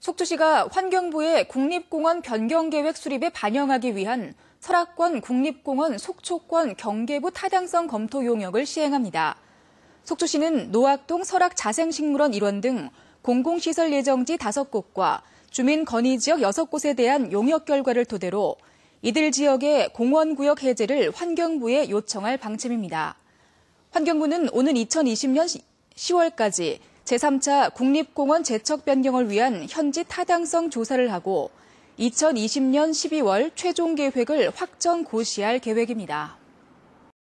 속초시가 환경부의 국립공원 변경 계획 수립에 반영하기 위한 설악권 국립공원 속초권 경계부 타당성 검토 용역을 시행합니다. 속초시는 노악동 설악 자생식물원 1원등 공공시설 예정지 5곳과 주민 건의 지역 6곳에 대한 용역 결과를 토대로 이들 지역의 공원 구역 해제를 환경부에 요청할 방침입니다. 환경부는 오는 2020년 10월까지 제3차 국립공원 재척 변경을 위한 현지 타당성 조사를 하고 2020년 12월 최종 계획을 확정 고시할 계획입니다.